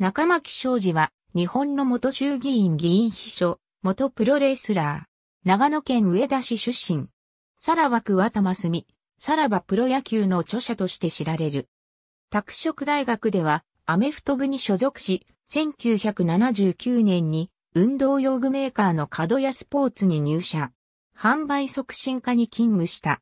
中巻昌司は、日本の元衆議院議員秘書、元プロレスラー、長野県上田市出身。さらば桑田真澄、さらばプロ野球の著者として知られる。拓殖大学では、アメフト部に所属し、1979年に運動用具メーカーの角屋スポーツに入社。販売促進課に勤務した。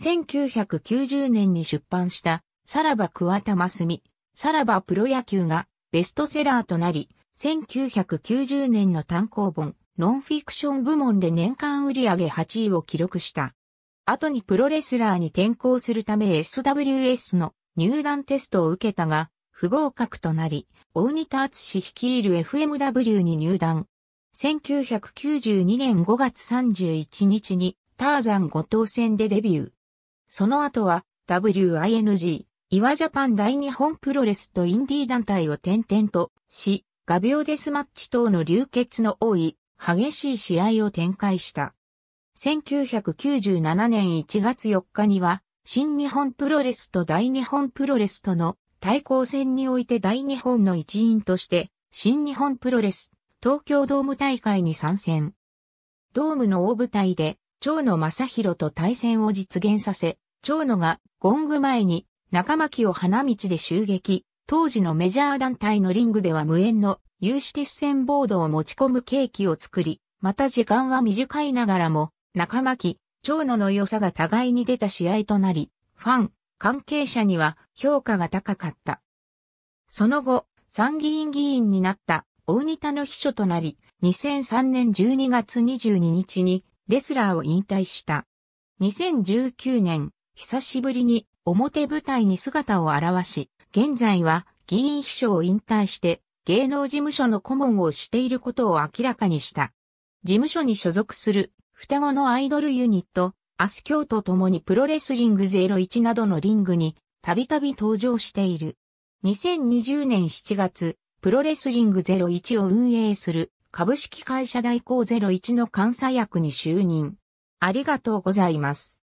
1990年に出版した、さらば桑田真澄、さらばプロ野球がベストセラーとなり、1990年の単行本、ノンフィクション部門で年間売上8位を記録した。後にプロレスラーに転向するため SWS の入団テストを受けたが、不合格となり、大仁田厚率いる FMW に入団。1992年5月31日にターザン後藤戦でデビュー。その後は WING、岩ジャパン大日本プロレスとインディー団体を転々とし、画鋲デスマッチ等の流血の多い激しい試合を展開した。1997年1月4日には、新日本プロレスと大日本プロレスとの対抗戦において大日本の一員として、新日本プロレス、東京ドーム大会に参戦。ドームの大舞台で、長野正宏と対戦を実現させ、長野がゴング前に仲巻を花道で襲撃、当時のメジャー団体のリングでは無縁の有刺鉄線ボードを持ち込むケーキを作り、また時間は短いながらも、仲巻、長野の良さが互いに出た試合となり、ファン、関係者には評価が高かった。その後、参議院議員になった大仁田の秘書となり、2003年12月22日にレスラーを引退した。2019年、久しぶりに表舞台に姿を現し、現在は議員秘書を引退して芸能事務所の顧問をしていることを明らかにした。事務所に所属する双子のアイドルユニット、アスキョウと共にプロレスリング01などのリングにたびたび登場している。2020年7月、プロレスリング01を運営する株式会社代行01の監査役に就任。ありがとうございます。